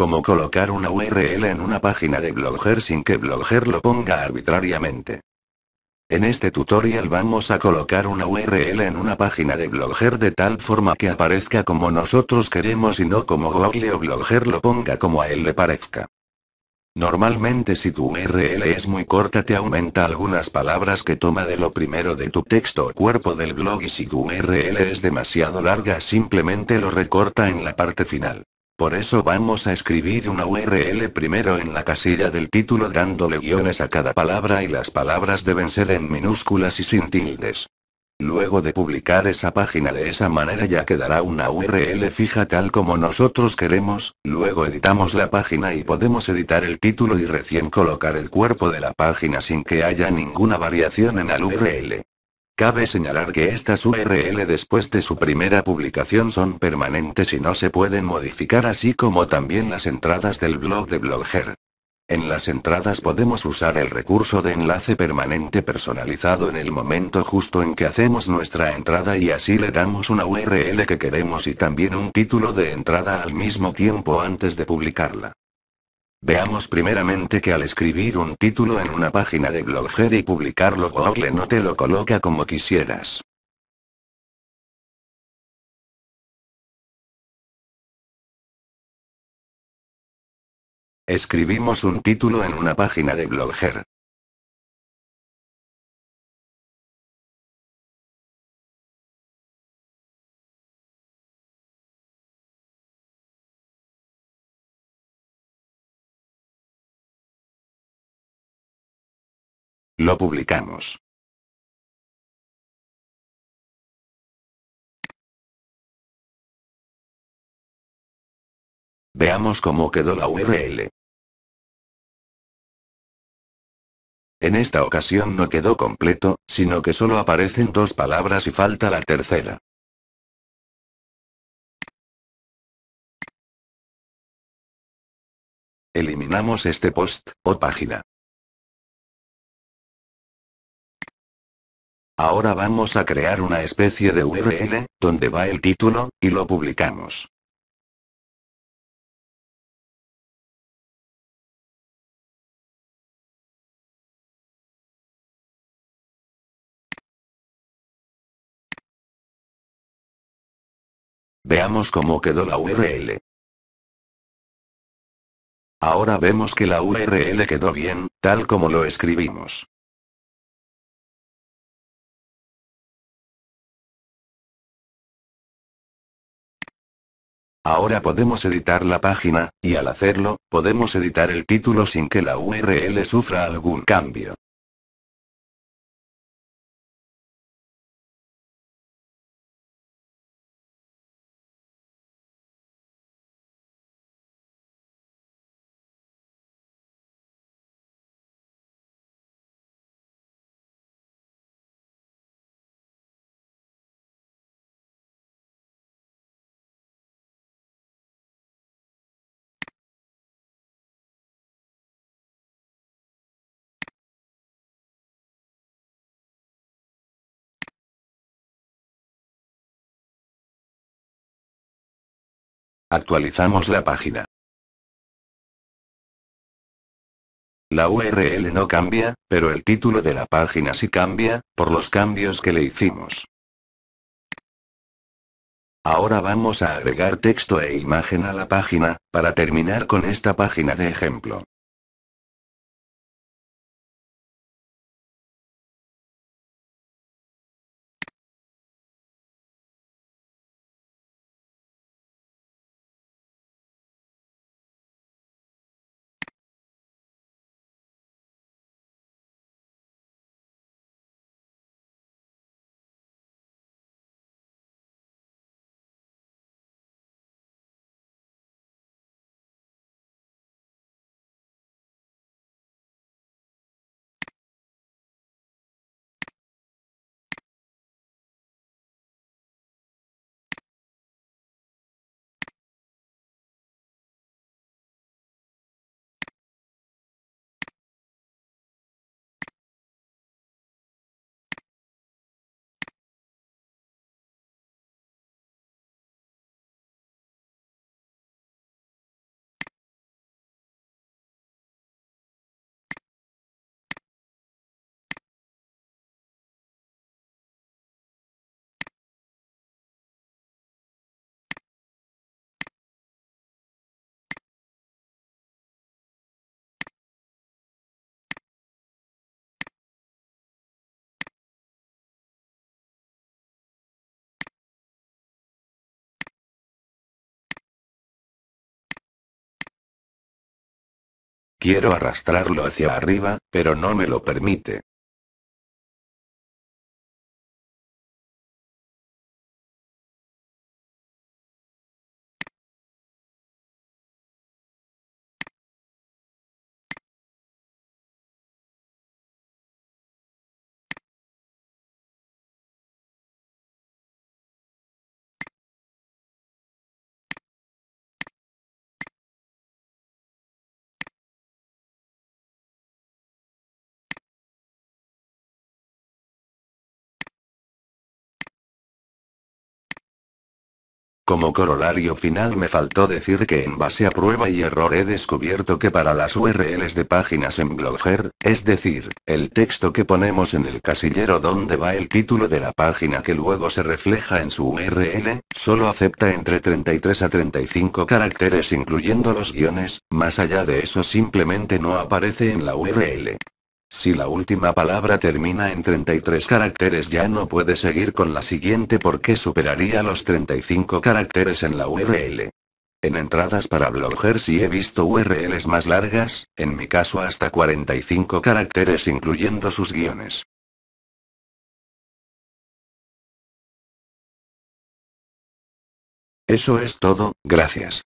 Como colocar una URL en una página de Blogger sin que Blogger lo ponga arbitrariamente. En este tutorial vamos a colocar una URL en una página de Blogger de tal forma que aparezca como nosotros queremos y no como Google o Blogger lo ponga como a él le parezca. Normalmente si tu URL es muy corta te aumenta algunas palabras que toma de lo primero de tu texto o cuerpo del blog y si tu URL es demasiado larga simplemente lo recorta en la parte final. Por eso vamos a escribir una URL primero en la casilla del título dándole guiones a cada palabra y las palabras deben ser en minúsculas y sin tildes. Luego de publicar esa página de esa manera ya quedará una URL fija tal como nosotros queremos, luego editamos la página y podemos editar el título y recién colocar el cuerpo de la página sin que haya ninguna variación en la URL. Cabe señalar que estas URL después de su primera publicación son permanentes y no se pueden modificar así como también las entradas del blog de Blogger. En las entradas podemos usar el recurso de enlace permanente personalizado en el momento justo en que hacemos nuestra entrada y así le damos una URL que queremos y también un título de entrada al mismo tiempo antes de publicarla. Veamos primeramente que al escribir un título en una página de Blogger y publicarlo Google no te lo coloca como quisieras. Escribimos un título en una página de Blogger. Lo publicamos. Veamos cómo quedó la URL. En esta ocasión no quedó completo, sino que solo aparecen dos palabras y falta la tercera. Eliminamos este post, o página. Ahora vamos a crear una especie de URL, donde va el título, y lo publicamos. Veamos cómo quedó la URL. Ahora vemos que la URL quedó bien, tal como lo escribimos. Ahora podemos editar la página, y al hacerlo, podemos editar el título sin que la URL sufra algún cambio. Actualizamos la página. La URL no cambia, pero el título de la página sí cambia, por los cambios que le hicimos. Ahora vamos a agregar texto e imagen a la página, para terminar con esta página de ejemplo. Quiero arrastrarlo hacia arriba, pero no me lo permite. Como corolario final me faltó decir que en base a prueba y error he descubierto que para las URLs de páginas en Blogger, es decir, el texto que ponemos en el casillero donde va el título de la página que luego se refleja en su URL, solo acepta entre 33 a 35 caracteres incluyendo los guiones, más allá de eso simplemente no aparece en la URL. Si la última palabra termina en 33 caracteres ya no puede seguir con la siguiente porque superaría los 35 caracteres en la URL. En entradas para Blogger sí he visto URLs más largas, en mi caso hasta 45 caracteres incluyendo sus guiones. Eso es todo, gracias.